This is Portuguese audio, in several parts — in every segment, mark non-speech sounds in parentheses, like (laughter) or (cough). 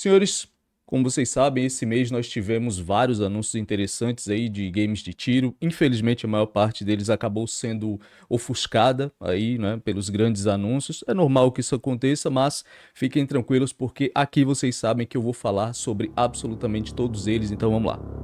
Senhores, como vocês sabem, esse mês nós tivemos vários anúncios interessantes aí de games de tiro. Infelizmente, a maior parte deles acabou sendo ofuscada aí, né, pelos grandes anúncios. É normal que isso aconteça, mas fiquem tranquilos porque aqui vocês sabem que eu vou falar sobre absolutamente todos eles. Então, vamos lá.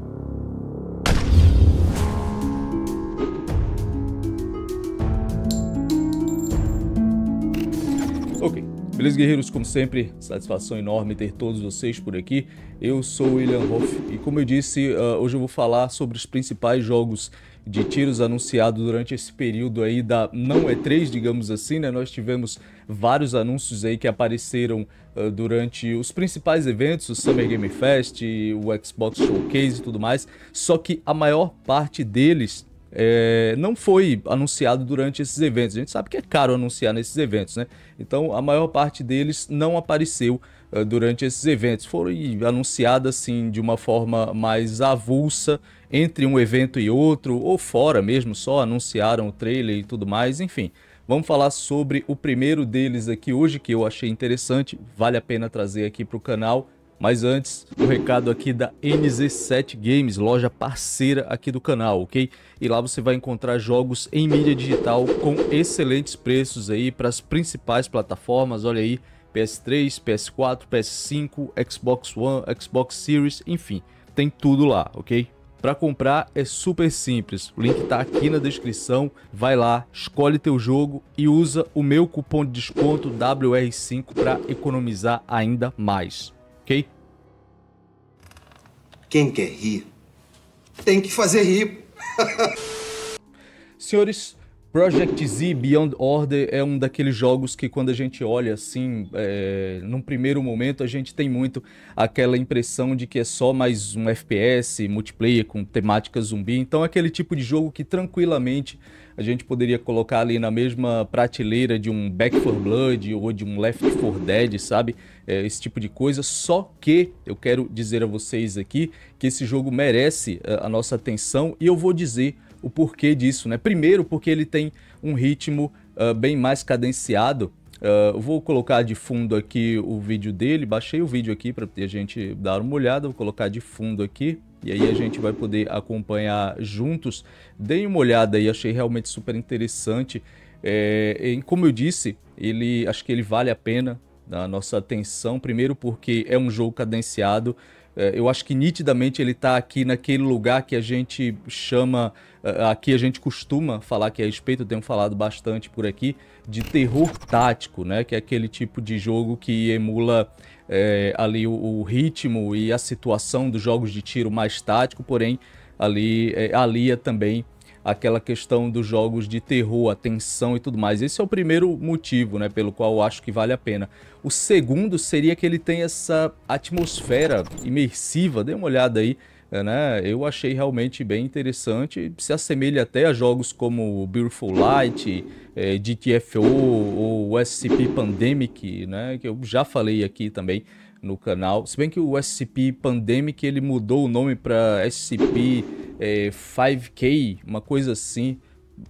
Beleza, guerreiros? Como sempre, satisfação enorme ter todos vocês por aqui. Eu sou o William Hoff e, como eu disse, uh, hoje eu vou falar sobre os principais jogos de tiros anunciados durante esse período aí da não E3, digamos assim, né? Nós tivemos vários anúncios aí que apareceram uh, durante os principais eventos, o Summer Game Fest, o Xbox Showcase e tudo mais, só que a maior parte deles é, não foi anunciado durante esses eventos. A gente sabe que é caro anunciar nesses eventos, né? Então a maior parte deles não apareceu uh, durante esses eventos. Foram anunciadas assim de uma forma mais avulsa entre um evento e outro, ou fora mesmo, só anunciaram o trailer e tudo mais, enfim. Vamos falar sobre o primeiro deles aqui hoje, que eu achei interessante, vale a pena trazer aqui para o canal, mas antes, o um recado aqui da NZ7 Games, loja parceira aqui do canal, ok? E lá você vai encontrar jogos em mídia digital com excelentes preços aí para as principais plataformas, olha aí, PS3, PS4, PS5, Xbox One, Xbox Series, enfim, tem tudo lá, ok? Para comprar é super simples, o link está aqui na descrição, vai lá, escolhe teu jogo e usa o meu cupom de desconto WR5 para economizar ainda mais ok? Quem quer rir, tem que fazer rir. (laughs) Senhores, Project Z Beyond Order é um daqueles jogos que quando a gente olha assim, é, num primeiro momento a gente tem muito aquela impressão de que é só mais um FPS, multiplayer com temática zumbi. Então é aquele tipo de jogo que tranquilamente a gente poderia colocar ali na mesma prateleira de um Back 4 Blood ou de um Left 4 Dead, sabe? É, esse tipo de coisa. Só que eu quero dizer a vocês aqui que esse jogo merece é, a nossa atenção e eu vou dizer o porquê disso, né? Primeiro, porque ele tem um ritmo uh, bem mais cadenciado. Uh, vou colocar de fundo aqui o vídeo dele, baixei o vídeo aqui para a gente dar uma olhada, vou colocar de fundo aqui e aí a gente vai poder acompanhar juntos. Dei uma olhada e achei realmente super interessante. É, em, como eu disse, ele acho que ele vale a pena da nossa atenção. Primeiro porque é um jogo cadenciado, é, eu acho que nitidamente ele está aqui naquele lugar que a gente chama, é, aqui a gente costuma falar que é respeito, eu tenho falado bastante por aqui, de terror tático, né? Que é aquele tipo de jogo que emula é, ali o, o, ritmo e a situação dos jogos de tiro mais tático, porém ali é, alia também aquela questão dos jogos de terror, a tensão e tudo mais. Esse é o primeiro motivo, né, pelo qual eu acho que vale a pena. O segundo seria que ele tem essa atmosfera imersiva, dê uma olhada aí, eh, né? Eu achei realmente bem interessante, se assemelha até a jogos como Beautiful Light, é, eh, GTFO ou SCP Pandemic, né, que eu já falei aqui também no canal. Se bem que o SCP Pandemic ele mudou o nome para SCP é, 5K, uma coisa assim.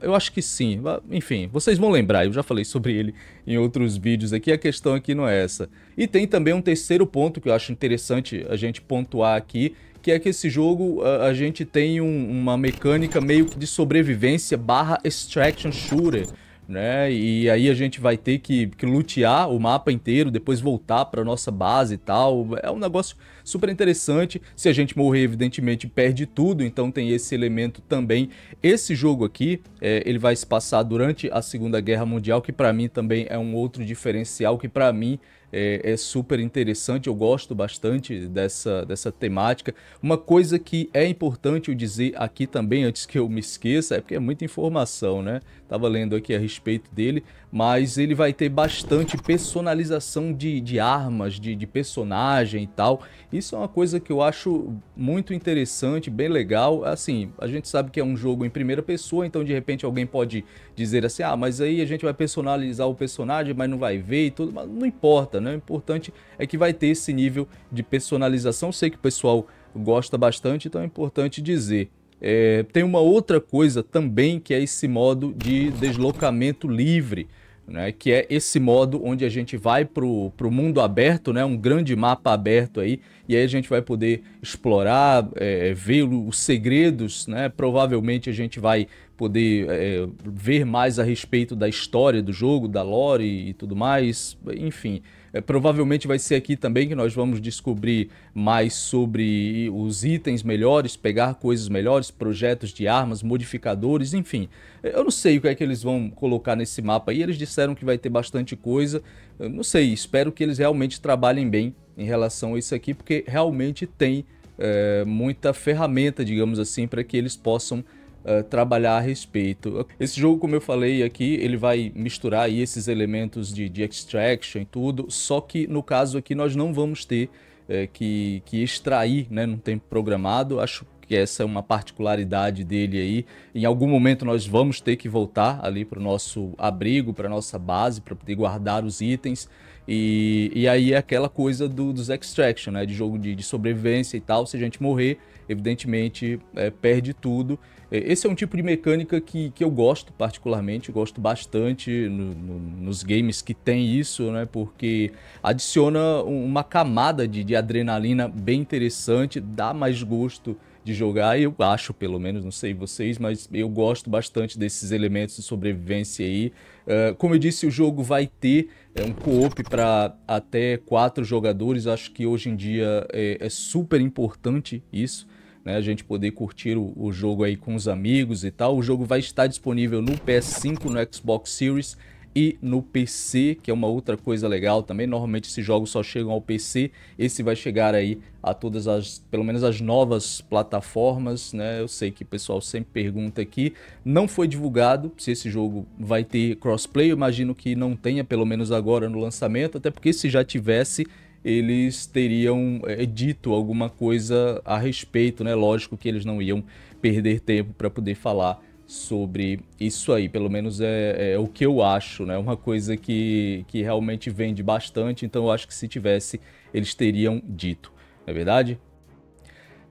Eu acho que sim. Enfim, vocês vão lembrar, eu já falei sobre ele em outros vídeos aqui, a questão aqui não é essa. E tem também um terceiro ponto que eu acho interessante a gente pontuar aqui, que é que esse jogo a, a gente tem um, uma mecânica meio que de sobrevivência barra extraction shooter né? E aí a gente vai ter que, que lutear o mapa inteiro, depois voltar para nossa base e tal. É um negócio super interessante. Se a gente morrer, evidentemente, perde tudo, então tem esse elemento também. Esse jogo aqui, é, ele vai se passar durante a Segunda Guerra Mundial, que para mim também é um outro diferencial, que para mim é, é super interessante, eu gosto bastante dessa, dessa temática. Uma coisa que é importante eu dizer aqui também, antes que eu me esqueça, é porque é muita informação, né? Estava lendo aqui a respeito dele, mas ele vai ter bastante personalização de, de armas, de, de personagem e tal. Isso é uma coisa que eu acho muito interessante, bem legal. Assim, a gente sabe que é um jogo em primeira pessoa, então de repente alguém pode dizer assim, ah, mas aí a gente vai personalizar o personagem, mas não vai ver e tudo, mas não importa, né? O importante é que vai ter esse nível de personalização. sei que o pessoal gosta bastante, então é importante dizer. É, tem uma outra coisa também que é esse modo de deslocamento livre né, que é esse modo onde a gente vai para o mundo aberto, né, um grande mapa aberto aí, e aí a gente vai poder explorar, é, é ver os segredos, né, provavelmente a gente vai poder é, ver mais a respeito da história do jogo, da lore e tudo mais, enfim, é, provavelmente vai ser aqui também que nós vamos descobrir mais sobre os itens melhores, pegar coisas melhores, projetos de armas, modificadores, enfim. Eu não sei o que é que eles vão colocar nesse mapa aí. Eles disseram que vai ter bastante coisa. Eu não sei, espero que eles realmente trabalhem bem em relação a isso aqui, porque realmente tem é, muita ferramenta, digamos assim, para que eles possam eh, trabalhar a respeito. Esse jogo, como eu falei aqui, ele vai misturar aí esses elementos de, de extraction e tudo, só que no caso aqui nós não vamos ter eh, que, que extrair né, num tempo programado. Acho que essa é uma particularidade dele aí. Em algum momento nós vamos ter que voltar ali para o nosso abrigo, para nossa base, para poder guardar os itens. E, e aí é aquela coisa do, dos extraction, né? De jogo de, de sobrevivência e tal. Se a gente morrer, evidentemente é, perde tudo. É, esse é um tipo de mecânica que, que eu gosto particularmente, gosto bastante no, no, nos games que tem isso, né? Porque adiciona uma camada de, de adrenalina bem interessante, dá mais gosto de jogar, eu acho, pelo menos, não sei vocês, mas eu gosto bastante desses elementos de sobrevivência aí. Uh, como eu disse, o jogo vai ter é, um co-op para até quatro jogadores, acho que hoje em dia é, é super importante isso né? A gente poder curtir o, o jogo aí com os amigos e tal. O jogo vai estar disponível no PS5, no Xbox Series e no PC, que é uma outra coisa legal também. Normalmente esses jogos só chegam ao PC, esse vai chegar aí a todas as, pelo menos as novas plataformas, né? Eu sei que o pessoal sempre pergunta aqui. Não foi divulgado se esse jogo vai ter crossplay, eu imagino que não tenha, pelo menos agora no lançamento, até porque se já tivesse, eles teriam é, dito alguma coisa a respeito, né? Lógico que eles não iam perder tempo para poder falar sobre isso aí, pelo menos é, é, o que eu acho, né? Uma coisa que, que realmente vende bastante, então eu acho que se tivesse, eles teriam dito, não é verdade?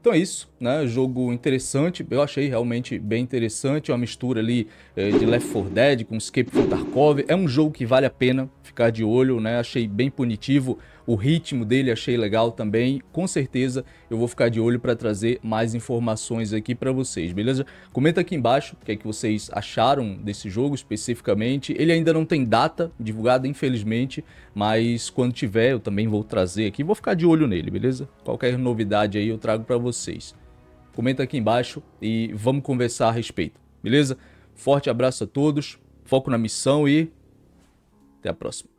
Então é isso, né? Jogo interessante, eu achei realmente bem interessante, é uma mistura ali eh, de Left 4 Dead com Escape from Tarkov. É um jogo que vale a pena ficar de olho, né? Achei bem punitivo, o ritmo dele achei legal também. Com certeza eu vou ficar de olho para trazer mais informações aqui para vocês, beleza? Comenta aqui embaixo o que é que vocês acharam desse jogo especificamente. Ele ainda não tem data divulgada, infelizmente, mas quando tiver eu também vou trazer aqui, vou ficar de olho nele, beleza? Qualquer novidade aí eu trago para vocês vocês? Comenta aqui embaixo e vamos conversar a respeito, beleza? Forte abraço a todos, foco na missão e até a próxima.